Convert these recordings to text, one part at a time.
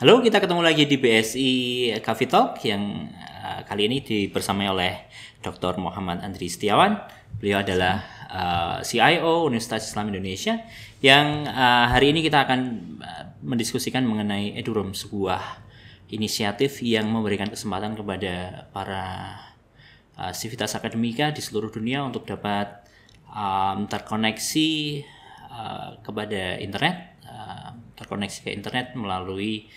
Halo, kita ketemu lagi di BSI Coffee Talk yang uh, kali ini dibersamai oleh Dr. Muhammad Andri Setiawan. Beliau adalah uh, eh, CIO Universitas Islam Indonesia yang uh, hari ini kita akan mendiskusikan mengenai Edurum sebuah inisiatif yang memberikan kesempatan kepada para uh, akademika di seluruh dunia untuk dapat um, terkoneksi uh, kepada internet, uh, terkoneksi ke internet melalui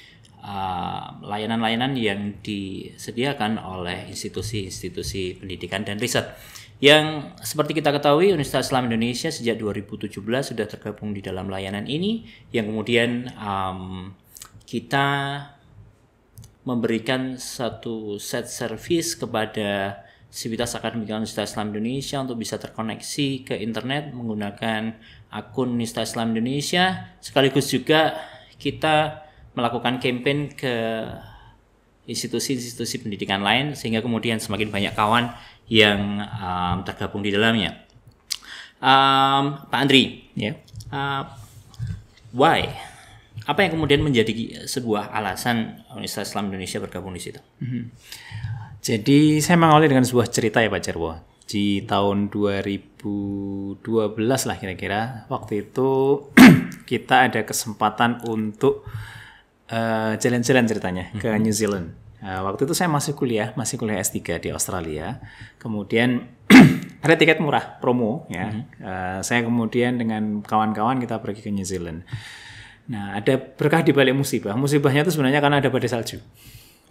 Ah, layanan-layanan uh, yang disediakan oleh institusi-institusi pendidikan dan riset. Yang seperti kita ketahui Universitas Islam Indonesia sejak 2017 sudah tergabung di dalam layanan ini yang kemudian um, kita memberikan satu set service kepada Sivitas Akademika Universitas Islam Indonesia untuk bisa terkoneksi ke internet menggunakan akun Universitas Islam Indonesia sekaligus juga kita melakukan campaign ke institusi-institusi pendidikan lain sehingga kemudian semakin banyak kawan yang um, tergabung di dalamnya. Um, Pak Andri, ya, yeah. uh, why? Apa yang kemudian menjadi sebuah alasan Universitas Islam Indonesia bergabung di situ? Mhm. Jadi saya mengawali dengan sebuah cerita ya Pak Jarwo Di tahun 2012 lah kira-kira, waktu itu kita ada kesempatan untuk Eh, jalan-jalan uh, ceritanya mm ceritanya ke mhm. New Zealand. Uh, waktu itu saya masih kuliah, masih kuliah S3 di Australia. Kemudian ada tiket murah promo ya. Mm -hmm. uh, saya kemudian dengan kawan-kawan kita pergi ke New Zealand. Nah, ada berkah di balik musibah. Musibahnya itu sebenarnya karena ada badai salju. Oh,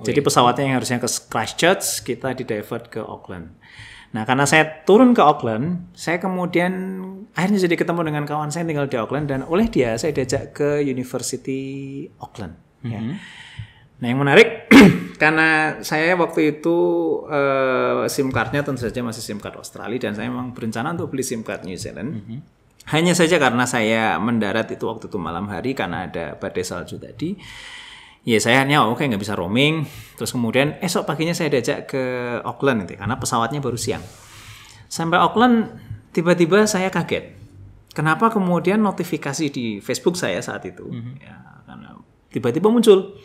Jadi iya. pesawatnya yang harusnya ke Christchurch kita di divert ke Auckland. Nah, karena saya turun ke Auckland, saya kemudian akhirnya jadi ketemu dengan kawan saya yang tinggal di Auckland dan oleh dia saya diajak ke University Auckland. Mm -hmm. ya. Mhm. Nah, yang menarik karena saya waktu itu uh, SIM cardnya tentu saja masih SIM card Australia dan saya memang berencana untuk beli SIM card New Zealand. Mm -hmm. Hanya saja karena saya mendarat itu waktu itu malam hari karena ada badai salju tadi ya saya hanya oke oh, okay, nggak bisa roaming terus kemudian esok paginya saya diajak ke Auckland nanti karena pesawatnya baru siang sampai Auckland tiba-tiba saya kaget kenapa kemudian notifikasi di Facebook saya saat itu mm -hmm. ya, karena tiba-tiba muncul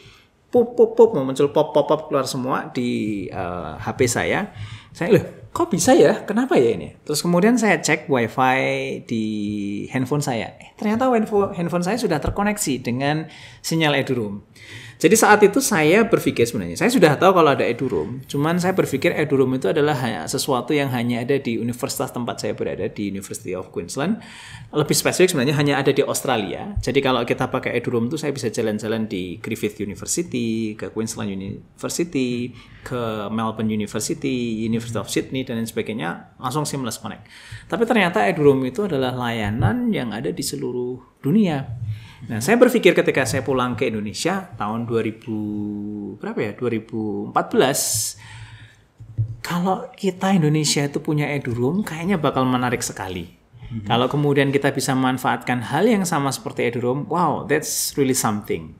pop pop pop muncul pop pop pop keluar semua di uh, eh, HP saya saya loh kok bisa ya kenapa ya ini terus kemudian saya cek wifi di handphone saya eh, ternyata handphone saya sudah terkoneksi dengan sinyal room jadi saat itu saya berpikir sebenarnya, saya sudah tahu kalau ada eduroom, cuman saya berpikir eduroom itu adalah sesuatu yang hanya ada di universitas tempat saya berada di University of Queensland. Lebih spesifik sebenarnya hanya ada di Australia. Jadi kalau kita pakai eduroom itu saya bisa jalan-jalan di Griffith University, ke Queensland University, ke Melbourne University, University of Sydney dan lain sebagainya, langsung seamless connect. Tapi ternyata eduroom itu adalah layanan yang ada di seluruh dunia. Nah, saya berpikir ketika saya pulang ke Indonesia tahun 2000 berapa ya? 2014 kalau kita Indonesia itu punya Edurum kayaknya bakal menarik sekali. Mhm. Kalau kemudian kita bisa memanfaatkan hal yang sama seperti Edurum, wow, that's really something.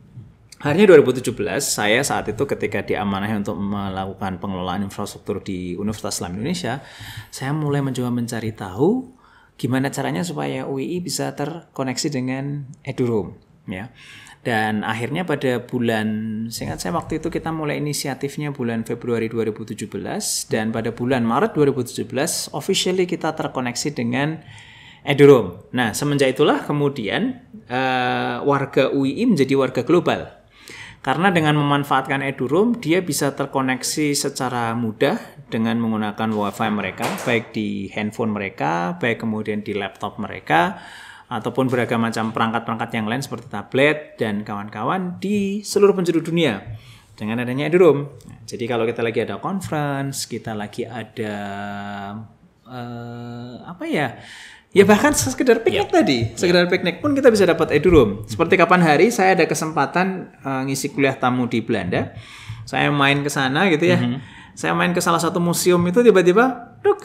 Akhirnya 2017 saya saat itu ketika diamanahi untuk melakukan pengelolaan infrastruktur di Universitas Islam Indonesia, saya mulai mencoba mencari tahu gimana caranya supaya UII bisa terkoneksi dengan Edurum ya. Dan akhirnya pada bulan seingat saya waktu itu kita mulai inisiatifnya bulan Februari 2017 dan pada bulan Maret 2017 officially kita terkoneksi dengan Edurum. Nah, semenjak itulah kemudian uh, warga UII menjadi warga global karena dengan memanfaatkan EduRoom, dia bisa terkoneksi secara mudah dengan menggunakan WiFi mereka, baik di handphone mereka, baik kemudian di laptop mereka, ataupun beragam macam perangkat-perangkat yang lain seperti tablet dan kawan-kawan di seluruh penjuru dunia dengan adanya EduRoom. Jadi kalau kita lagi ada conference, kita lagi ada uh, apa ya? Ya bahkan sekedar piknik yeah. tadi, ya. sekedar yeah. piknik pun kita bisa dapat eduroom. Seperti kapan hari saya ada kesempatan uh, ngisi kuliah tamu di Belanda. Saya main ke sana gitu ya. Mm -hmm. Saya main ke salah satu museum itu tiba-tiba, duk,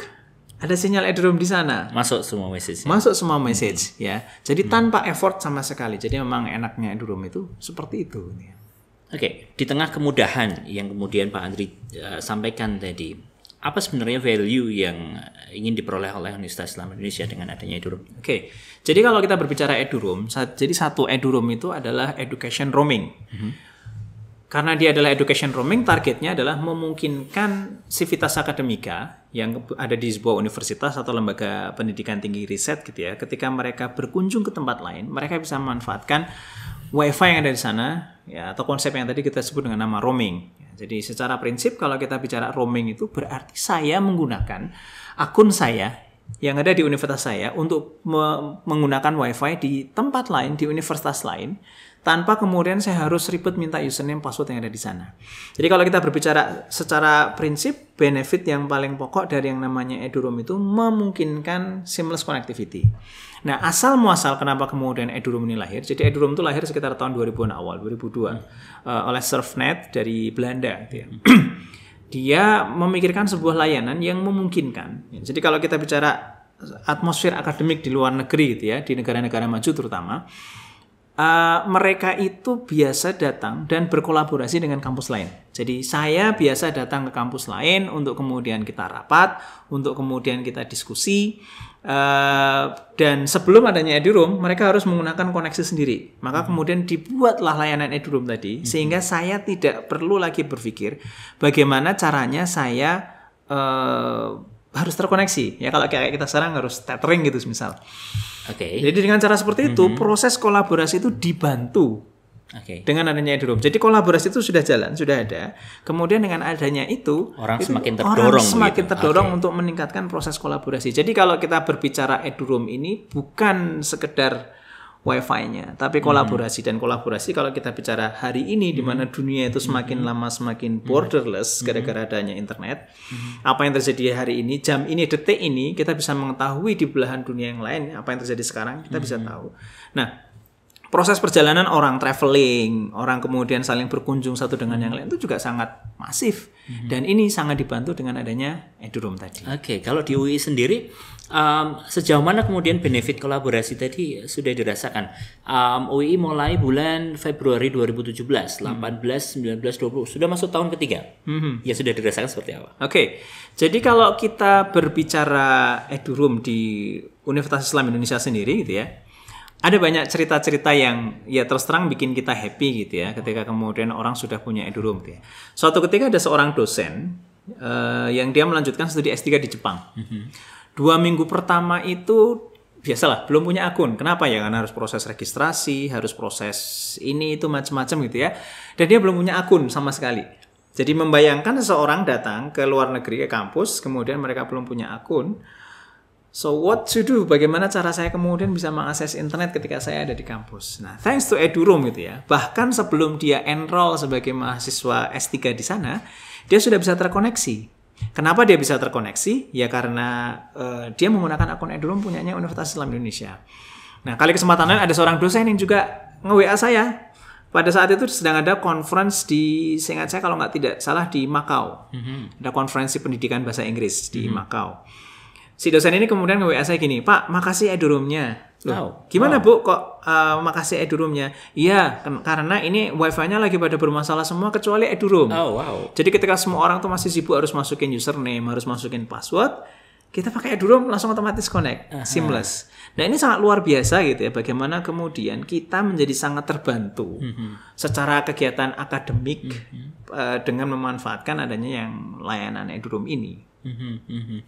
ada sinyal eduroom di sana. Masuk semua message. Masuk semua mhm. message mm -hmm. ya. Jadi mm -hmm. tanpa effort sama sekali. Jadi memang enaknya eduroom itu seperti itu. Gitu ya. Oke, okay. di tengah kemudahan yang kemudian Pak Andri uh, sampaikan tadi, apa sebenarnya value yang ingin diperoleh oleh Universitas Islam Indonesia dengan adanya eduroom? Oke, okay. jadi kalau kita berbicara eduroom, jadi satu eduroom itu adalah education roaming. Mm -hmm. Karena dia adalah education roaming, targetnya adalah memungkinkan sivitas akademika yang ada di sebuah universitas atau lembaga pendidikan tinggi riset gitu ya, ketika mereka berkunjung ke tempat lain, mereka bisa memanfaatkan wifi yang ada di sana ya atau konsep yang tadi kita sebut dengan nama roaming. Ya, jadi secara prinsip kalau kita bicara roaming itu berarti saya menggunakan akun saya yang ada di universitas saya untuk me menggunakan wifi di tempat lain di universitas lain tanpa kemudian saya harus ribet minta username password yang ada di sana. Jadi kalau kita berbicara secara prinsip, benefit yang paling pokok dari yang namanya eduroom itu memungkinkan seamless connectivity. Nah, asal muasal kenapa kemudian eduroom ini lahir? Jadi eduroom itu lahir sekitar tahun 2000-an awal, 2002 hmm. uh, oleh Surfnet dari Belanda gitu ya. Dia memikirkan sebuah layanan yang memungkinkan. Jadi kalau kita bicara atmosfer akademik di luar negeri gitu ya, di negara-negara maju terutama, Eh, mereka itu biasa datang dan berkolaborasi dengan kampus lain. Jadi saya biasa datang ke kampus lain untuk kemudian kita rapat, untuk kemudian kita diskusi. Uh, dan sebelum adanya edurum, mereka harus menggunakan koneksi sendiri. Maka hmm. kemudian dibuatlah layanan edurum tadi, hmm. sehingga saya tidak perlu lagi berpikir bagaimana caranya saya uh, harus terkoneksi ya kalau kayak kita sekarang harus tethering gitu misal. Oke. Okay. Jadi dengan cara seperti itu mm -hmm. proses kolaborasi itu dibantu okay. dengan adanya Ethereum. Jadi kolaborasi itu sudah jalan, sudah ada. Kemudian dengan adanya itu orang itu semakin terdorong, orang gitu. semakin begitu. terdorong okay. untuk meningkatkan proses kolaborasi. Jadi kalau kita berbicara Ethereum ini bukan sekedar wifi-nya. Tapi kolaborasi hmm. dan kolaborasi kalau kita bicara hari ini hmm. di mana hmm. dunia itu semakin hmm. lama semakin hmm. borderless hmm. gara-gara adanya internet. Hmm. Apa yang terjadi hari ini, jam ini, detik ini kita bisa mengetahui di belahan dunia yang lain apa yang terjadi sekarang kita hmm. bisa tahu. Nah, proses perjalanan orang traveling, orang kemudian saling berkunjung satu dengan hmm. yang lain itu juga sangat masif. Hmm. Dan ini sangat dibantu dengan adanya edurom tadi. Oke, okay. kalau di UI sendiri um, sejauh mana kemudian benefit kolaborasi tadi sudah dirasakan? Um, OII mulai bulan Februari 2017, 18, 19, 20, sudah masuk tahun ketiga. Mm-hmm. Ya sudah dirasakan seperti apa? Oke, okay. jadi kalau kita berbicara edurum di Universitas Islam Indonesia sendiri gitu ya, ada banyak cerita-cerita yang ya terus terang bikin kita happy gitu ya, ketika kemudian orang sudah punya edurum. gitu ya. Suatu ketika ada seorang dosen uh, yang dia melanjutkan studi S3 di Jepang. hmm dua minggu pertama itu biasalah belum punya akun. Kenapa ya? Karena harus proses registrasi, harus proses ini itu macam-macam gitu ya. Dan dia belum punya akun sama sekali. Jadi membayangkan seseorang datang ke luar negeri ke kampus, kemudian mereka belum punya akun. So what to do? Bagaimana cara saya kemudian bisa mengakses internet ketika saya ada di kampus? Nah, thanks to Eduroom gitu ya. Bahkan sebelum dia enroll sebagai mahasiswa S3 di sana, dia sudah bisa terkoneksi Kenapa dia bisa terkoneksi? Ya karena uh, dia menggunakan akun Edulum punyanya Universitas Islam Indonesia. Nah, kali kesempatan lain ada seorang dosen yang juga nge-WA saya. Pada saat itu sedang ada conference di, seingat saya kalau nggak tidak salah, di Makau. Mm -hmm. Ada konferensi pendidikan bahasa Inggris di mm -hmm. Makau si dosen ini kemudian nge WA saya gini, "Pak, makasih edurumnya." Ya Loh, oh. gimana wow. Bu kok uh, makasih edurumnya? Ya iya, karena ini wifi-nya lagi pada bermasalah semua kecuali edurum. Oh, wow. Jadi ketika semua orang tuh masih sibuk harus masukin username, harus masukin password, kita pakai edurum langsung otomatis connect, uh -huh. seamless. Nah, ini sangat luar biasa gitu ya bagaimana kemudian kita menjadi sangat terbantu uh mhm. -huh. secara kegiatan akademik uh -huh. uh, dengan memanfaatkan adanya yang layanan edurum ini. Uh -huh. Uh -huh.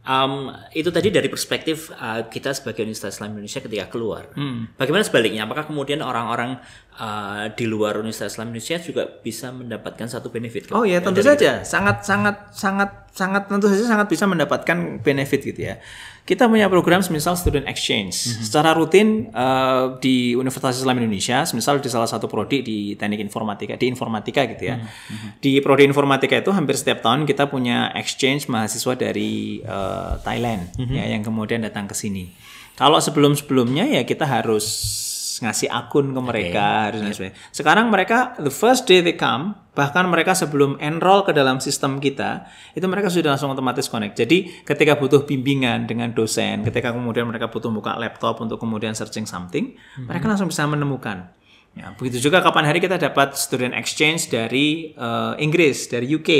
Um, itu tadi dari perspektif uh, kita sebagai Universitas Islam Indonesia ketika keluar. Hmm. Bagaimana sebaliknya? Apakah kemudian orang-orang uh, di luar Universitas Islam Indonesia juga bisa mendapatkan satu benefit? Oh ya tentu saja, sangat sangat sangat sangat tentu saja sangat bisa mendapatkan benefit gitu ya kita punya program misal student exchange mm -hmm. secara rutin uh, di Universitas Islam Indonesia misal di salah satu prodi di teknik informatika di informatika gitu ya mm -hmm. di prodi informatika itu hampir setiap tahun kita punya exchange mahasiswa dari uh, Thailand mm -hmm. ya yang kemudian datang ke sini kalau sebelum sebelumnya ya kita harus ngasih akun ke mereka okay. harus iya. ngasih. Sekarang mereka the first day they come bahkan mereka sebelum enroll ke dalam sistem kita itu mereka sudah langsung otomatis connect. Jadi ketika butuh bimbingan dengan dosen, hmm. ketika kemudian mereka butuh buka laptop untuk kemudian searching something, mm-hmm. mereka langsung bisa menemukan. Ya, begitu juga kapan hari kita dapat student exchange dari uh, Inggris, dari UK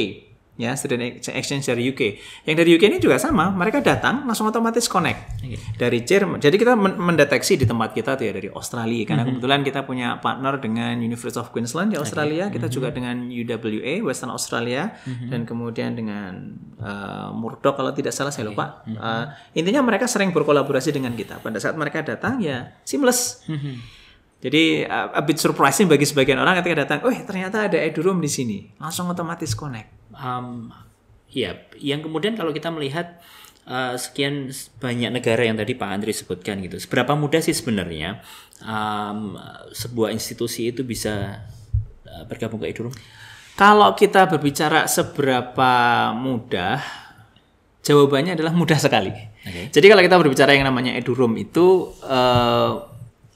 ya student exchange dari UK. Yang dari UK ini juga sama, mereka datang langsung otomatis connect okay. Iya. dari Jerman. Jadi kita mendeteksi di tempat kita tuh ya dari Australia karena mm -hmm. kebetulan kita punya partner dengan University of Queensland di Australia, okay. kita mm -hmm. juga dengan UWA Western Australia mm -hmm. dan kemudian dengan uh, Murdoch kalau tidak salah saya okay. lupa. Mm -hmm. uh, intinya mereka sering berkolaborasi dengan kita. Pada saat mereka datang ya seamless. Mm -hmm. Jadi eh, a bit surprising bagi sebagian orang ketika datang, "Oh, ternyata ada eduroom di sini." Langsung otomatis connect um, ya yang kemudian kalau kita melihat uh, sekian banyak negara yang tadi Pak Andri sebutkan gitu seberapa mudah sih sebenarnya um, sebuah institusi itu bisa eh, bergabung ke Idulung? Kalau kita berbicara seberapa mudah, jawabannya adalah mudah sekali. Okay. Jadi kalau kita berbicara yang namanya edurum itu, uh,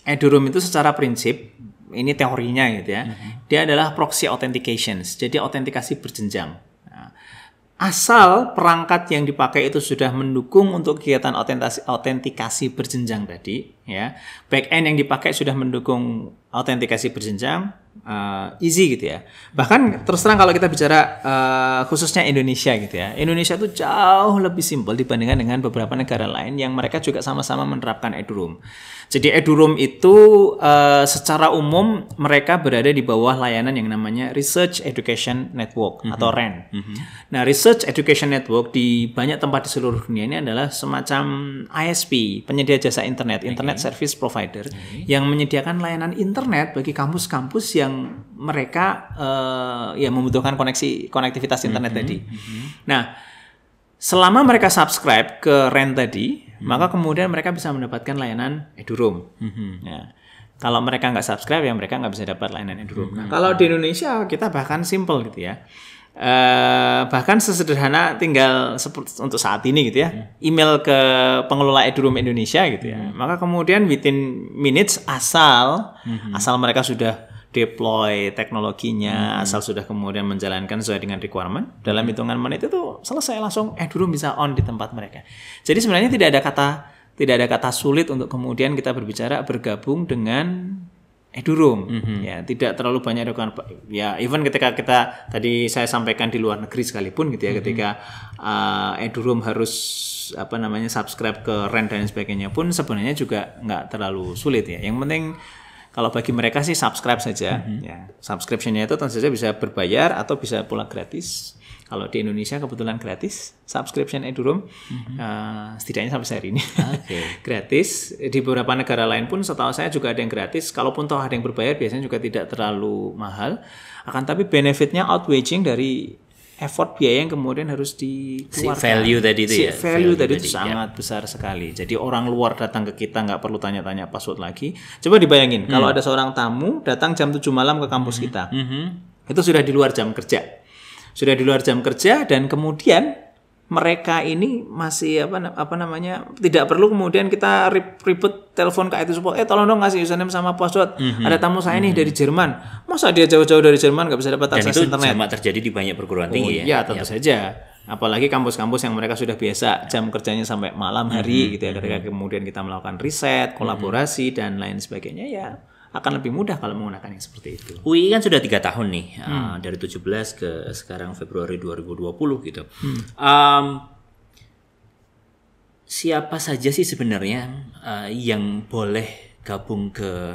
eh, edurum itu secara prinsip ini teorinya gitu ya, uh mm-hmm. -huh. dia adalah proxy authentication, jadi autentikasi berjenjang asal perangkat yang dipakai itu sudah mendukung untuk kegiatan autentikasi, autentikasi berjenjang tadi ya back end yang dipakai sudah mendukung autentikasi berjenjang uh, easy gitu ya bahkan terus terang kalau kita bicara uh, khususnya Indonesia gitu ya Indonesia itu jauh lebih simpel dibandingkan dengan beberapa negara lain yang mereka juga sama-sama menerapkan eduroom jadi Edurum itu uh, secara umum mereka berada di bawah layanan yang namanya Research Education Network mm -hmm. atau REN. Mm -hmm. Nah, Research Education Network di banyak tempat di seluruh dunia ini adalah semacam ISP, penyedia jasa internet, okay. internet service provider okay. yang menyediakan layanan internet bagi kampus-kampus yang mereka uh, ya membutuhkan koneksi konektivitas internet mm -hmm. tadi. Mm -hmm. Nah, Selama mereka subscribe ke Rent tadi, hmm. maka kemudian mereka bisa mendapatkan layanan EduRoom. Hmm. Ya. Kalau mereka nggak subscribe, ya mereka nggak bisa dapat layanan EduRoom. Hmm. Nah, mm-hmm. kalau di Indonesia kita bahkan simple gitu ya. Uh, bahkan sesederhana tinggal seperti untuk saat ini gitu ya mm-hmm. email ke pengelola edurum Indonesia gitu ya mm-hmm. maka kemudian within minutes asal hmm. asal mereka sudah deploy teknologinya hmm. asal sudah kemudian menjalankan sesuai dengan requirement dalam hmm. hitungan menit itu selesai langsung eh dulu bisa on di tempat mereka. Jadi sebenarnya tidak ada kata tidak ada kata sulit untuk kemudian kita berbicara bergabung dengan edurum mm -hmm. ya tidak terlalu banyak rekan ya even ketika kita tadi saya sampaikan di luar negeri sekalipun gitu ya mm -hmm. ketika uh, eh, edurum harus apa namanya subscribe ke rent dan sebagainya pun sebenarnya juga nggak terlalu sulit ya yang penting kalau bagi mereka sih subscribe saja. Mm-hmm. Ya, subscriptionnya itu tentu saja bisa berbayar atau bisa pula gratis. Kalau di Indonesia kebetulan gratis subscription edurum mm-hmm. uh, setidaknya sampai hari ini okay. gratis. Di beberapa negara lain pun setahu saya juga ada yang gratis. Kalaupun toh ada yang berbayar biasanya juga tidak terlalu mahal. Akan tapi benefitnya outweighing dari effort biaya yang kemudian harus dikeluarkan. Si value tadi itu si ya. Value, value tadi itu ya. sangat ya. besar sekali. Jadi orang luar datang ke kita nggak perlu tanya-tanya password lagi. Coba dibayangin hmm. kalau ada seorang tamu datang jam 7 malam ke kampus hmm. kita. Hmm. Itu sudah di luar jam kerja. Sudah di luar jam kerja dan kemudian mereka ini masih apa apa namanya tidak perlu kemudian kita ribut telepon ke itu support eh tolong dong ngasih username sama password mm -hmm. ada tamu saya mm -hmm. nih mhm. dari Jerman masa dia jauh-jauh dari Jerman nggak bisa dapat Dan itu sama terjadi di banyak perguruan tinggi oh, ya iya tentu ya. saja apalagi kampus-kampus yang mereka sudah biasa jam kerjanya sampai malam hari mm -hmm. gitu ya ketika mhm. kemudian kita melakukan riset kolaborasi mm -hmm. dan lain sebagainya ya akan lebih mudah kalau menggunakan yang seperti itu. UI kan sudah tiga tahun nih hmm. uh, dari 17 ke sekarang Februari 2020 gitu. Hmm. Um, siapa saja sih sebenarnya uh, yang boleh gabung ke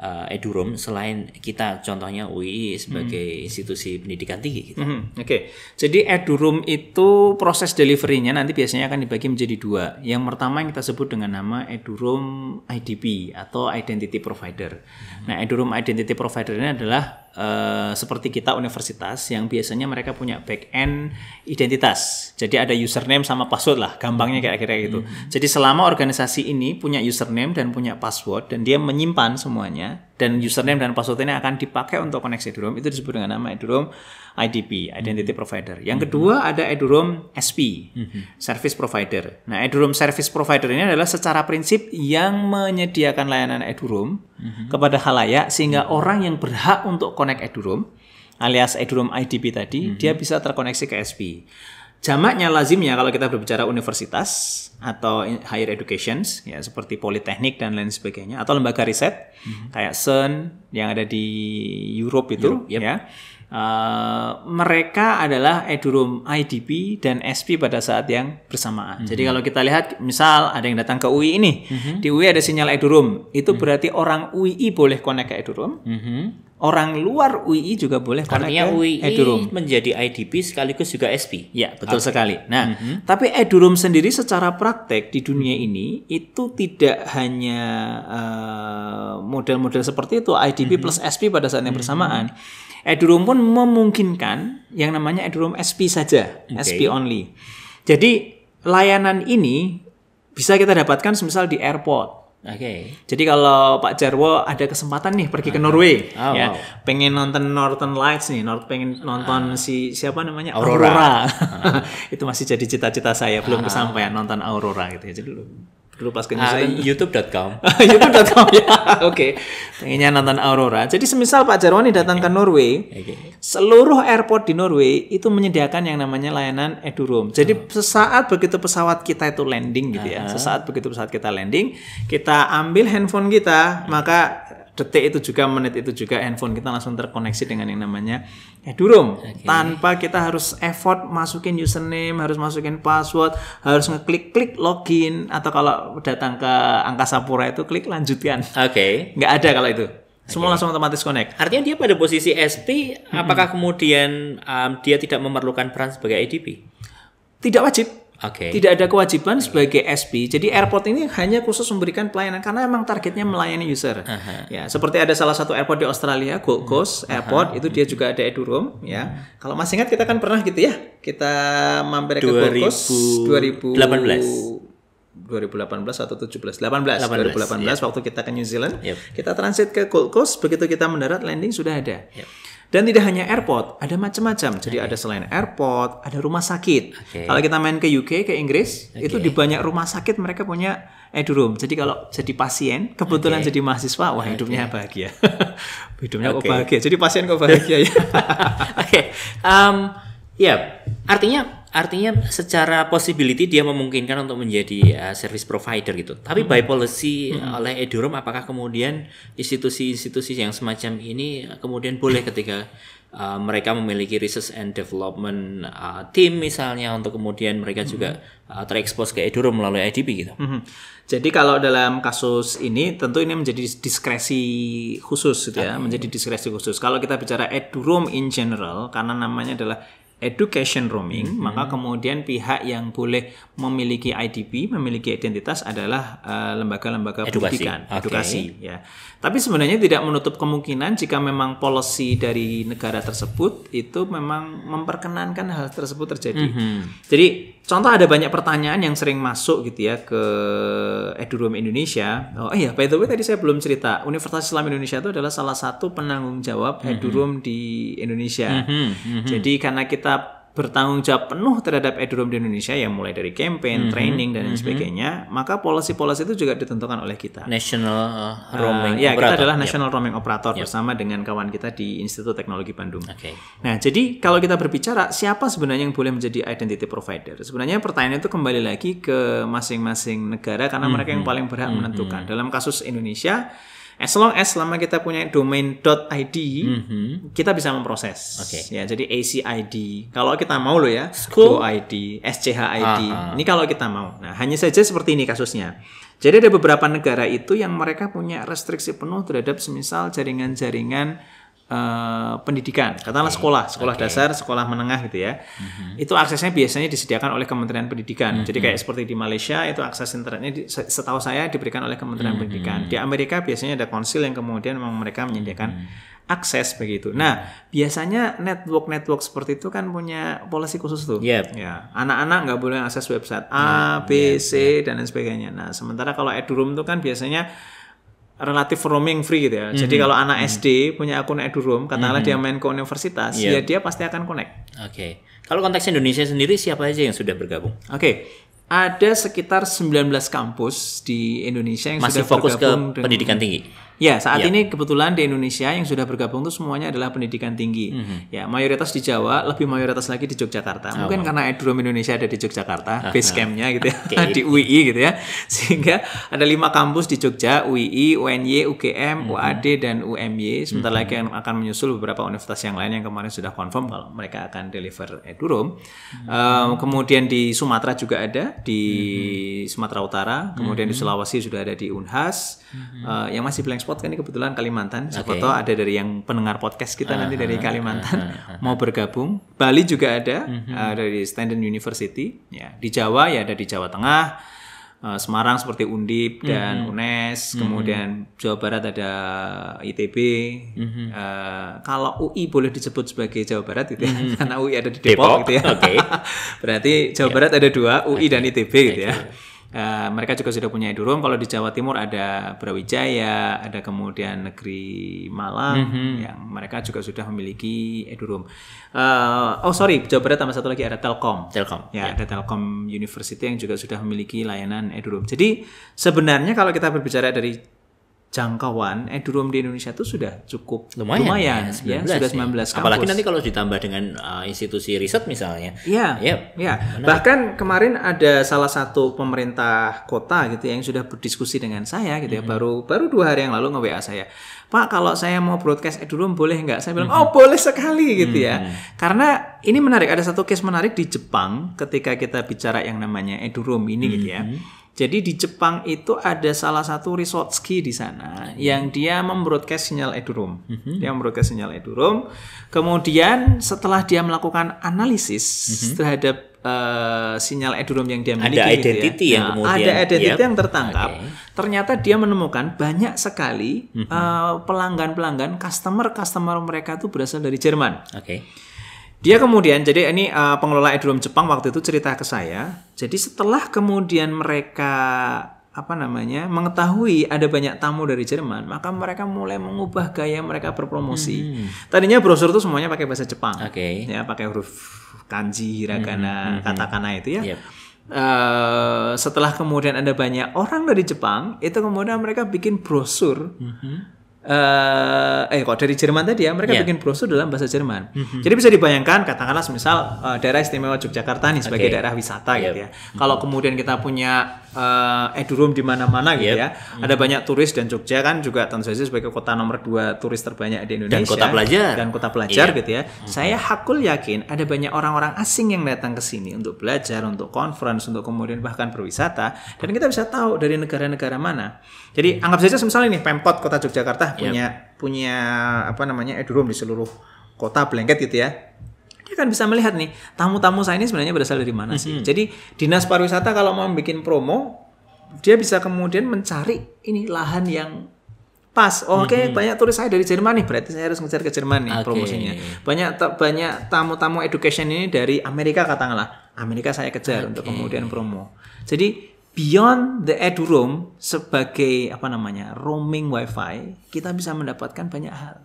uh, eh, edurum selain kita contohnya UI sebagai hmm. institusi pendidikan tinggi kita. Hmm. Oke. Okay. Jadi edurum itu proses deliverynya nanti biasanya akan dibagi menjadi dua. Yang pertama yang kita sebut dengan nama edurum IDP atau identity provider. Hmm. Nah, edurum identity provider ini adalah uh, seperti kita universitas yang biasanya mereka punya back end identitas. Jadi ada username sama password lah, gampangnya kira-kira gitu. Hmm. Jadi selama organisasi ini punya username dan punya password dan dia menyimpan semuanya dan username dan passwordnya akan dipakai untuk koneksi eduroam itu disebut dengan nama eduroam IDP Identity hmm Provider. Yang kedua mm-hmm. ada eduroam SP hmm Service Provider. Nah eduroam Service Provider ini adalah secara prinsip yang menyediakan layanan eduroam mm-hmm. kepada halayak sehingga hmm orang yang berhak untuk connect eduroam alias eduroam IDP tadi hmm dia bisa terkoneksi ke SP jamaknya lazimnya kalau kita berbicara universitas atau higher educations ya seperti politeknik dan lain sebagainya atau lembaga riset mm-hmm. kayak CERN yang ada di Europe itu Europe, yep. ya uh, mereka adalah edurum IDP dan SP pada saat yang bersamaan. Mm-hmm. Jadi mhm. kalau kita lihat misal ada yang datang ke UI ini mm-hmm. di UI ada sinyal edurum itu mm-hmm. berarti orang UI boleh connect ke edurum. Mm-hmm orang luar UI juga boleh karena UI edurum. menjadi IDP sekaligus juga SP. Ya, betul okay. sekali. Nah, mm -hmm. tapi edurum sendiri secara praktek di dunia ini itu tidak hanya eh, model-model uh, seperti itu IDP mm -hmm. plus SP pada saat yang mhm. bersamaan. Mm -hmm. Edurum pun memungkinkan yang namanya edurum SP saja, okay. SP only. Jadi layanan ini bisa kita dapatkan misal di airport Oke. Okay. Jadi kalau Pak Jarwo ada kesempatan nih pergi okay. ke Norway, oh, ya, wow. pengen nonton Northern Lights nih, North pengen nonton uh, si siapa namanya Aurora. Aurora. uh. Itu masih jadi cita-cita saya, belum uh. kesampaian nonton Aurora gitu ya. Jadi belum lupa uh, youtube.com youtube.com ya oke okay. pengennya nonton aurora jadi semisal Pak Jarwani datang okay. ke Norway okay. seluruh airport di Norway itu menyediakan yang namanya layanan Eduroom. jadi oh. sesaat begitu pesawat kita itu landing gitu uh -huh. ya ah. sesaat begitu pesawat kita landing kita ambil handphone kita uh -huh. maka detik itu juga menit itu juga handphone kita langsung terkoneksi dengan yang namanya Edurum. okay. tanpa kita harus effort masukin username harus masukin password harus ngeklik klik login atau kalau datang ke angkasa pura itu klik lanjutkan oke okay. nggak ada kalau itu semua okay. langsung otomatis connect. Artinya dia pada posisi SP, apakah hmm. kemudian um, dia tidak memerlukan peran sebagai IDP? Tidak wajib Okay. Tidak ada kewajiban sebagai SP. Jadi airport ini hanya khusus memberikan pelayanan karena emang targetnya melayani user. Uh -huh. Ya, seperti ada salah satu airport di Australia, Gold hmm. Coast Airport, uh -huh. itu dia hmm. juga ada edurum ya. Hmm. Kalau masih ingat kita kan pernah gitu ya, kita mampir ke Gold Coast 2018. 2018 atau 17 18 18 2018 yeah. waktu kita ke New Zealand yep. kita transit ke Gold Coast begitu kita mendarat landing sudah ada yep. Dan tidak hanya airport, ada macam-macam. Jadi okay. ada selain airport, ada rumah sakit. Okay. Kalau kita main ke UK, ke Inggris, okay. itu di banyak rumah sakit mereka punya eduroom. Jadi kalau oh. jadi pasien, kebetulan okay. jadi mahasiswa, wah hidupnya okay. bahagia. hidupnya okay. kok bahagia. Jadi pasien kok bahagia ya. Oke. okay. Um, ya, artinya artinya secara possibility dia memungkinkan untuk menjadi uh, service provider gitu. Tapi hmm. by policy eh, hmm. oleh Edurum apakah kemudian institusi-institusi yang semacam ini eh, kemudian boleh ketika uh, mereka memiliki research and development uh, team misalnya untuk kemudian mereka hmm. juga uh, terekspos ke Edurum melalui IDP gitu. Hmm. Jadi kalau dalam kasus ini tentu ini menjadi diskresi khusus gitu ya, menjadi diskresi khusus. Kalau kita bicara Edurum in general karena namanya adalah education roaming, mm -hmm. maka kemudian pihak yang boleh memiliki IDP, memiliki identitas adalah eh, lembaga-lembaga uh, pendidikan, okay. edukasi ya. Tapi sebenarnya tidak menutup kemungkinan jika memang policy dari negara tersebut itu memang memperkenankan hal tersebut terjadi. Mm -hmm. Jadi contoh ada banyak pertanyaan yang sering masuk gitu ya ke Edurum Indonesia. Oh iya, by the way tadi saya belum cerita. Universitas Islam Indonesia itu adalah salah satu penanggung jawab mhm. Edurum mm -hmm. di Indonesia. Mm -hmm. Mm -hmm. Jadi karena kita bertanggung jawab penuh terhadap edurum di Indonesia yang mulai dari campaign, mm -hmm. training dan mm -hmm. sebagainya, maka polisi-polisi itu juga ditentukan oleh kita. National uh, eh, roaming uh, ya, operator. kita adalah national yep. roaming operator yep. bersama dengan kawan kita di Institut Teknologi Bandung. Okay. Nah, jadi kalau kita berbicara siapa sebenarnya yang boleh menjadi identity provider? Sebenarnya pertanyaan itu kembali lagi ke masing-masing negara karena mm -hmm. mereka yang mhm, paling berhak mm -hmm. menentukan. Dalam kasus Indonesia As long as selama kita punya domain .id, mm-hmm. kita bisa memproses. Oke. Okay. Ya, jadi ACID. Kalau kita mau loh ya, school ID, SCHID. Uh-huh. Ini kalau kita mau. Nah, hanya saja seperti ini kasusnya. Jadi ada beberapa negara itu yang mereka punya restriksi penuh terhadap semisal jaringan-jaringan uh, pendidikan, katakanlah okay. sekolah, sekolah okay. dasar, sekolah menengah gitu ya. Mm-hmm. Itu aksesnya biasanya disediakan oleh Kementerian Pendidikan. Mm-hmm. Jadi kayak seperti di Malaysia itu akses internetnya setahu saya diberikan oleh Kementerian mm-hmm. Pendidikan. Di Amerika biasanya ada konsil yang kemudian memang mereka menyediakan mm-hmm akses begitu. Nah, biasanya network-network seperti itu kan punya polisi khusus tuh. Yep. Iya. Ya, anak-anak nggak boleh akses website A, nah, B, yep, iya, C yep. Iya. dan lain sebagainya. Nah, sementara kalau eduroom itu kan biasanya relatif roaming free gitu ya. Mm-hmm. Jadi mhm. kalau anak mm-hmm. SD punya akun EduRoom, katakanlah mm-hmm. dia mhm. main ke universitas, yeah. ya dia pasti akan connect. Oke. Okay. Kalau konteks Indonesia sendiri siapa aja yang sudah bergabung? Oke. Okay. Ada sekitar 19 kampus di Indonesia yang Masih sudah fokus bergabung ke dengan pendidikan tinggi. Ya, saat ya. ini kebetulan di Indonesia yang sudah bergabung itu semuanya adalah pendidikan tinggi. Mm -hmm. Ya, mayoritas di Jawa, lebih mayoritas lagi di Yogyakarta. Oh. Mungkin karena Edrum Indonesia ada di Yogyakarta, base campnya gitu ya, okay. di UI gitu ya. Sehingga ada lima kampus di Jogja, UI, UNY, UGM, mm -hmm. UAD, dan UMY. Sebentar mm -hmm. lagi mhm. akan menyusul beberapa universitas yang lain yang kemarin sudah confirm kalau mereka akan deliver Eduroom. Mm -hmm. um, kemudian di Sumatera juga ada, di mm -hmm. Sumatera Utara, kemudian mm -hmm. di mhm. Sulawesi sudah ada di Unhas. Mm -hmm. uh, yang masih blank spot kan ini kebetulan Kalimantan. Siapa tahu ada dari yang pendengar podcast kita uh, nanti ah, dari ah, Kalimantan uh, ah, huh mau bergabung. Bali juga ada uh, uh, dari Standard University. Ya di Jawa ya ada di Jawa Tengah, uh, Semarang seperti Undip dan uh, UNES. Mhm. Kemudian Jawa Barat ada ITB. Uh, mhm. eh, uh, kalau UI boleh disebut sebagai Jawa Barat gitu ya, uh, karena UI ada di Depok, Depok. gitu ya. Okay. Berarti Jawa yeah. Barat ada dua UI okay. dan ITB gitu okay. ya. Uh, mereka juga sudah punya Edurum. Kalau di Jawa Timur ada Brawijaya, ada kemudian negeri Malang mm -hmm. yang mereka juga sudah memiliki Edurum. Uh, oh sorry, Jawa Barat tambah satu lagi ada Telkom. Telkom. Ya, yeah. ada Telkom University yang juga sudah memiliki layanan Edurum. Jadi sebenarnya kalau kita berbicara dari jangkauan edurum eh, di Indonesia itu sudah cukup lumayan, lumayan ya, 19, ya sudah 19 ya. Apalagi nanti kalau ditambah dengan uh, institusi riset misalnya. Iya, ya Ya. ya. Bahkan kemarin ada salah satu pemerintah kota gitu ya, yang sudah berdiskusi dengan saya gitu mm -hmm. baru baru dua hari yang lalu nge-WA saya. Pak kalau saya mau broadcast edurum eh, boleh nggak? Saya bilang mm -hmm. oh boleh sekali gitu mm -hmm. ya. Mm-hmm. Karena ini menarik ada satu case menarik di Jepang ketika kita bicara yang namanya edurum ini mm -hmm. gitu ya mm-hmm. Jadi di Jepang itu ada salah satu resort ski di sana yang dia membroadcast sinyal edurum. Mm-hmm. Dia membroadcast sinyal edurum. Kemudian setelah dia melakukan analisis mm-hmm. terhadap uh, sinyal edurum yang dia miliki, ada identity gitu ya. yang nah, kemudian ada identity yep. yang tertangkap. Okay. Ternyata dia menemukan banyak sekali mm-hmm. uh, pelanggan-pelanggan, customer-customer mereka itu berasal dari Jerman. Oke. Okay dia kemudian, jadi ini uh, pengelola Edulum Jepang waktu itu cerita ke saya. Jadi setelah kemudian mereka apa namanya mengetahui ada banyak tamu dari Jerman, maka mereka mulai mengubah gaya mereka berpromosi. Hmm. Tadinya brosur itu semuanya pakai bahasa Jepang, okay. ya pakai huruf kanji, hiragana, hmm. hmm, hmm. katakana itu ya. Yep. Uh, setelah kemudian ada banyak orang dari Jepang, itu kemudian mereka bikin brosur. Hmm, hmm uh, eh kok dari Jerman tadi ya mereka yeah. bikin brosur dalam bahasa Jerman. Mm-hmm. Jadi bisa dibayangkan katakanlah misal uh, eh, daerah istimewa Yogyakarta nih sebagai okay. daerah wisata yep. Iya. gitu ya. Mm-hmm. Kalau kemudian kita punya uh, edurum di mana-mana gitu iya. ya. Mm-hmm. Ada banyak turis dan Jogja kan juga tentu saja sebagai kota nomor dua turis terbanyak di Indonesia dan kota pelajar dan kota pelajar yeah. gitu ya. Mm-hmm. Saya hakul yakin ada banyak orang-orang asing yang datang ke sini untuk belajar, untuk conference, untuk kemudian bahkan berwisata dan kita bisa tahu dari negara-negara mana. Jadi hmm. anggap saja misalnya nih Pemkot Kota Yogyakarta punya yep. punya apa namanya edroom di seluruh kota blanket gitu ya. Dia kan bisa melihat nih tamu-tamu saya ini sebenarnya berasal dari mana sih. -hmm. Jadi dinas pariwisata kalau mau bikin promo dia bisa kemudian mencari ini lahan yang pas. Oh, Oke, okay, -hmm. banyak turis saya dari Jerman nih, berarti saya harus ngejar ke Jerman nih okay. promosinya. Banyak banyak tamu-tamu education ini dari Amerika katakanlah. Amerika saya kejar okay. untuk kemudian promo. Jadi beyond the edu room sebagai apa namanya roaming wifi kita bisa mendapatkan banyak hal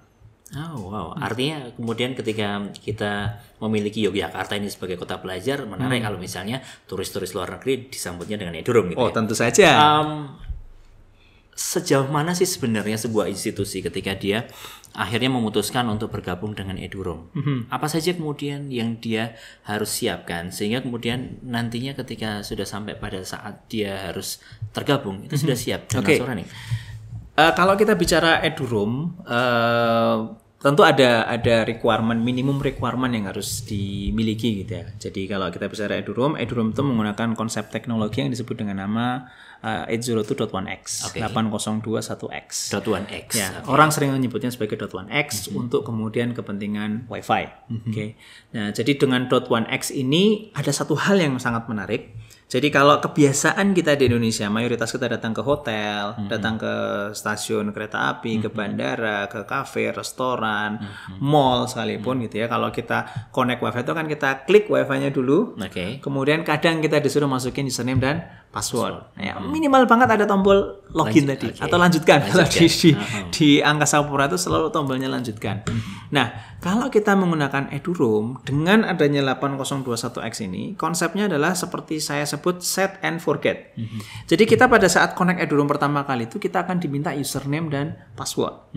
Oh wow, artinya kemudian ketika kita memiliki Yogyakarta ini sebagai kota pelajar, menarik hmm. kalau misalnya turis-turis luar negeri disambutnya dengan edurum gitu. Oh ya? tentu saja. Um, sejauh mana sih sebenarnya sebuah institusi ketika dia akhirnya memutuskan untuk bergabung dengan Edurom? Mm -hmm. Apa saja kemudian yang dia harus siapkan sehingga kemudian nantinya ketika sudah sampai pada saat dia harus tergabung itu mm -hmm. sudah mhm. siap. Oke. Okay. Uh, eh, kalau kita bicara Edurom, uh, eh, tentu ada ada requirement minimum requirement yang harus dimiliki gitu ya. Jadi kalau kita bicara Edurom, Edurom itu menggunakan konsep teknologi yang disebut dengan nama uh, 802.1x, okay. 8021x. .1x. Ya, okay. orang sering menyebutnya sebagai .1x mm -hmm. untuk kemudian kepentingan wifi. Mm -hmm. Oke. Okay. Nah, jadi dengan .1x ini ada satu hal yang sangat menarik. Jadi kalau kebiasaan kita di Indonesia, mayoritas kita datang ke hotel, mm -hmm. datang ke stasiun kereta api, mm -hmm. ke mhm. bandara, ke kafe, restoran, mm -hmm. mall sekalipun mm -hmm. gitu ya. Kalau kita connect wifi itu kan kita klik wifi-nya dulu. Oke. Okay. Kemudian kadang kita disuruh masukin username dan password. password. Ya, hmm. minimal banget ada tombol login Lanjut, tadi okay. atau lanjutkan. Kalau di di, hmm. uh di angkasa pura itu selalu tombolnya lanjutkan. Hmm. Nah, kalau kita menggunakan EduRoom dengan adanya 8021X ini, konsepnya adalah seperti saya sebut set and forget. Jadi kita pada saat connect EduRoom pertama kali itu kita akan diminta username dan password.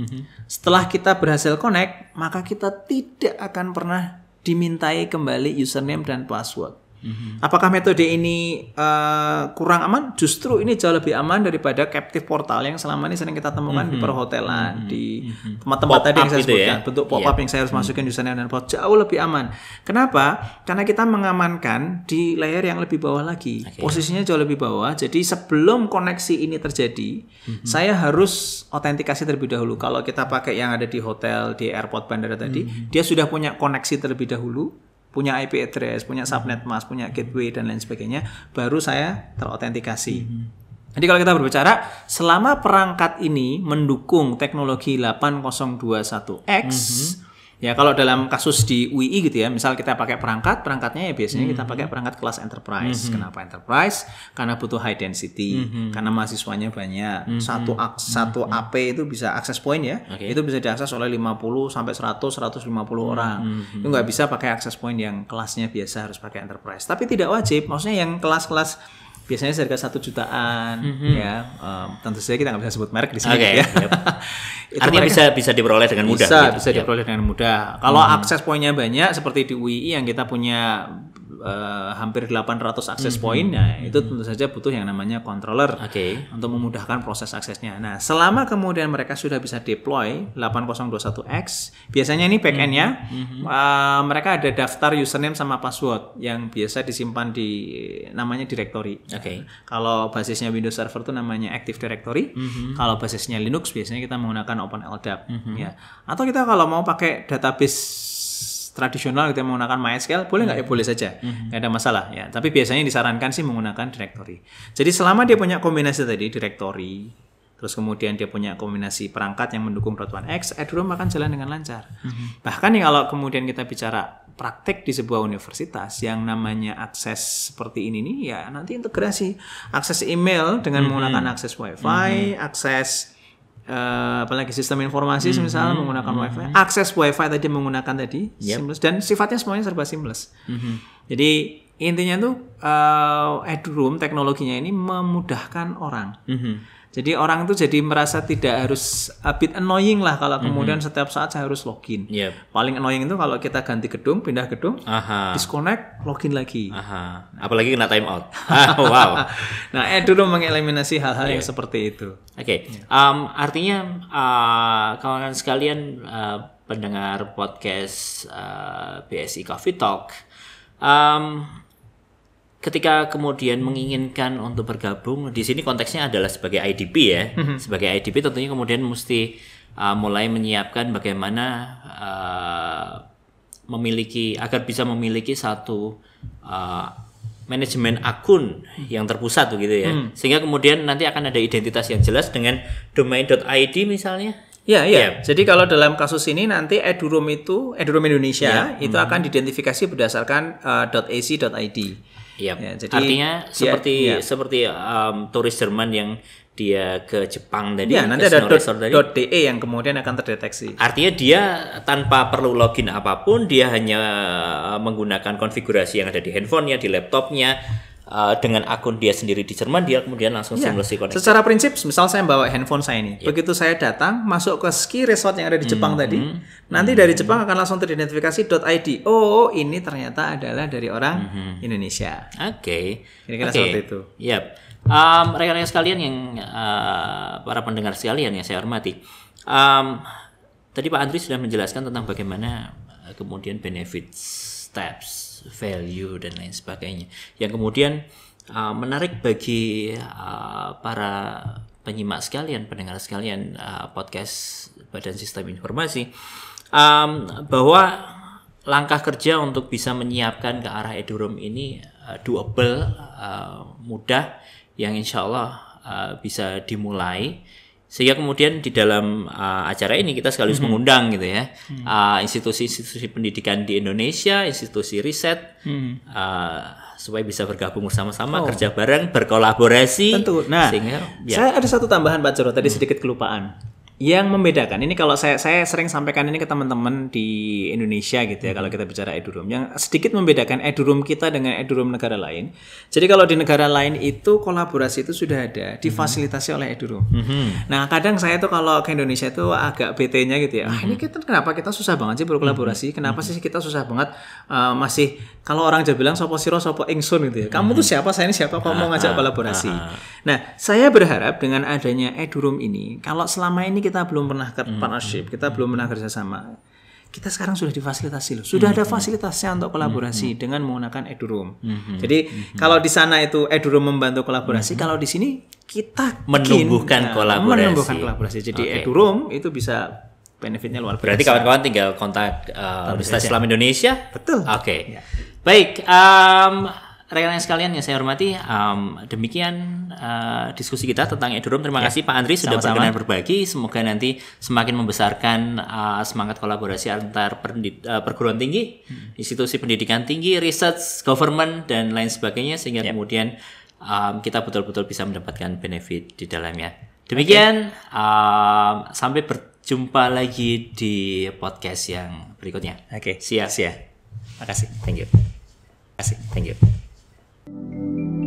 Setelah kita berhasil connect, maka kita tidak akan pernah dimintai kembali username dan password hmm Apakah metode ini uh, kurang aman? Justru ini jauh lebih aman daripada captive portal yang selama ini sering kita temukan mm-hmm. di mhm. perhotelan, mm-hmm. di mhm. tempat-tempat tadi yang saya gitu ya? sebutkan, ya? bentuk pop-up yeah. yang saya harus mhm. masukin username dan password jauh lebih aman. Kenapa? Karena kita mengamankan di layer yang lebih bawah lagi, okay. posisinya jauh lebih bawah. Jadi sebelum koneksi ini terjadi, mm-hmm. saya harus autentikasi terlebih dahulu. Kalau kita pakai yang ada di hotel, di airport bandara tadi, mm-hmm. dia sudah punya koneksi terlebih dahulu punya IP address, punya hmm. subnet mask, punya gateway dan lain sebagainya, baru saya terautentikasi. Hmm. Jadi kalau kita berbicara, selama perangkat ini mendukung teknologi 8021X, mm -hmm Ya kalau dalam kasus di UI gitu ya, misal kita pakai perangkat, perangkatnya ya biasanya mm -hmm. kita pakai mhm. perangkat kelas enterprise. Mm -hmm. Kenapa enterprise? Karena butuh high density, mm -hmm. karena mahasiswanya banyak. Mm -hmm. Satu mhm. satu mm -hmm. AP itu bisa akses point ya, okay. itu bisa diakses oleh 50 sampai 100, 150 mm -hmm. orang. Mm -hmm. Itu nggak bisa pakai akses point yang kelasnya biasa harus pakai enterprise. Tapi tidak wajib, maksudnya yang kelas-kelas biasanya harga satu jutaan mm -hmm. ya um, tentu saja kita nggak bisa sebut merek di sini okay, ya yep. itu Artinya bisa bisa diperoleh dengan mudah. Bisa gitu. bisa iya. diperoleh dengan mudah. Kalau hmm. akses poinnya banyak seperti di UI yang kita punya uh, hampir 800 akses mm -hmm. poinnya mm -hmm. itu tentu saja butuh yang namanya controller okay. untuk memudahkan proses aksesnya. Nah, selama kemudian mereka sudah bisa deploy 8021X, biasanya ini backendnya mm -hmm. uh, eh, mereka ada daftar username sama password yang biasa disimpan di namanya directory. Okay. Kalau basisnya Windows Server itu namanya Active Directory. Mm -hmm. Kalau basisnya Linux biasanya kita menggunakan OpenLDAP mm -hmm. ya. Atau kita kalau mau pakai database tradisional kita gitu menggunakan MySQL boleh nggak ya? hmm. ya boleh saja hmm. nggak ada masalah ya tapi biasanya disarankan sih menggunakan directory jadi selama dia punya kombinasi tadi directory terus kemudian dia punya kombinasi perangkat yang mendukung Route X Eduroam akan jalan dengan lancar hmm. bahkan nih kalau kemudian kita bicara praktek di sebuah universitas yang namanya akses seperti ini nih ya nanti integrasi akses email dengan hmm. menggunakan akses WiFi hmm. akses Eh, apalagi sistem informasi mm -hmm. misalnya hmm, menggunakan mm -hmm. wifi hmm. akses wifi tadi menggunakan tadi yep. seamless dan sifatnya semuanya serba seamless mm -hmm. jadi intinya tuh uh, eh, headroom teknologinya ini memudahkan orang mm -hmm, hmm. Jadi orang itu jadi merasa tidak harus a bit annoying lah kalau mhm. kemudian mm -hmm. setiap saat saya harus login. Yep. Paling annoying itu kalau kita ganti gedung, pindah gedung, Aha. disconnect, login lagi. Aha. Apalagi kena time out. Ah, wow. nah, eh, dulu mengeliminasi hal-hal yeah. yang iya. seperti itu. Oke. Okay. Iya. Um, artinya kawan eh, kawan-kawan sekalian uh, pendengar podcast uh, BSI Coffee Talk um, ketika kemudian menginginkan untuk bergabung di sini konteksnya adalah sebagai IDP ya mhm. sebagai IDP tentunya kemudian mesti uh, mulai menyiapkan bagaimana uh, memiliki agar bisa memiliki satu uh, manajemen akun yang terpusat gitu ya mm. sehingga kemudian nanti akan ada identitas yang jelas dengan domain.id misalnya iya, iya. Ya, ya. Yeah. Jadi kalau dalam kasus ini nanti edurum itu edurum Indonesia yeah. itu hmm. akan diidentifikasi berdasarkan uh, .ac.id. Yep. Ya, jadi artinya dia, ya, seperti ya. seperti um, turis Jerman yang dia ke Jepang tadi. Ya, nanti ada dot, tadi. Dot .de yang kemudian akan terdeteksi. Artinya dia tanpa perlu login apapun, dia hanya uh, menggunakan konfigurasi yang ada di handphonenya, di laptopnya, uh, dengan akun dia sendiri di Jerman dia kemudian langsung yeah. seamlessly connect. Secara prinsip misal saya bawa handphone saya ini, yeah. begitu saya datang masuk ke ski resort yang ada di Jepang hmm, tadi, hmm, nanti hmm, dari hmm. Jepang akan langsung teridentifikasi .id. Oh, ini ternyata adalah dari orang hmm, hmm. Indonesia. Oke. Okay. Kira-kira okay. seperti itu. Yap. Um, rekan-rekan sekalian yang uh, para pendengar sekalian yang saya hormati. Um, tadi Pak Andri sudah menjelaskan tentang bagaimana eh, kemudian benefit steps value dan lain sebagainya yang kemudian uh, menarik bagi uh, para penyimak sekalian pendengar sekalian uh, podcast Badan Sistem Informasi um, bahwa langkah kerja untuk bisa menyiapkan ke arah edurum ini uh, doable uh, mudah yang insya Allah uh, bisa dimulai sehingga kemudian di dalam uh, acara ini kita sekaligus mm -hmm. mengundang gitu ya mm-hmm. ah, institusi-institusi mm -hmm. uh, pendidikan di Indonesia, institusi riset mm -hmm. uh, supaya bisa bergabung bersama-sama oh. kerja bareng berkolaborasi. Tentu. Nah, sehingga, ya. saya ada satu tambahan Pak Jero tadi mm -hmm. sedikit kelupaan yang membedakan ini kalau saya saya sering sampaikan ini ke teman-teman di Indonesia gitu ya hmm. kalau kita bicara edurum yang sedikit membedakan edurum kita dengan edurum negara lain. Jadi kalau di negara lain itu kolaborasi itu sudah ada hmm. difasilitasi hmm. oleh eduroom. Hmm. Nah kadang saya tuh kalau ke Indonesia itu agak bt nya gitu ya. Hmm. Ah, ini hmm. kita kenapa kita susah banget sih berkolaborasi? Hmm. Kenapa sih kita susah banget uh, masih kalau orang Jawa bilang sopo siro sopo ingsun gitu ya. Kamu tuh siapa saya ini siapa kok mau ngajak ah, ah, kolaborasi? Ah, nah saya berharap dengan adanya edurum ini kalau selama ini kita belum pernah ke hmm, partnership, hmm, kita hmm. belum pernah kerjasama. Kita sekarang sudah difasilitasi loh, sudah hmm. ada fasilitasnya untuk kolaborasi hmm. dengan menggunakan Eduroom. Hmm. Jadi hmm. kalau di sana itu Eduroom membantu kolaborasi, hmm. kalau di sini kita menumbuhkan kin, nah, kolaborasi. Menumbuhkan kolaborasi. Jadi okay. Eduroom itu bisa benefitnya luar biasa. Berarti kawan-kawan tinggal kontak uh, Universitas Islam Indonesia. Betul. Oke. Okay. Ya. Baik, um, Rekan-rekan sekalian yang saya hormati, um, demikian uh, diskusi kita tentang Edurum. Terima ya. kasih Pak Andri sudah Sama-sama. berkenan berbagi. Semoga nanti semakin membesarkan uh, semangat kolaborasi antar per, uh, eh, perguruan tinggi, hmm. institusi pendidikan tinggi, research, government, dan lain sebagainya. Sehingga ya. kemudian um, kita betul-betul bisa mendapatkan benefit di dalamnya. Demikian, okay. um, sampai berjumpa lagi di podcast yang berikutnya. Oke, okay. siap. Siap. kasih, Thank you. Terima kasih, Thank you. Thank you.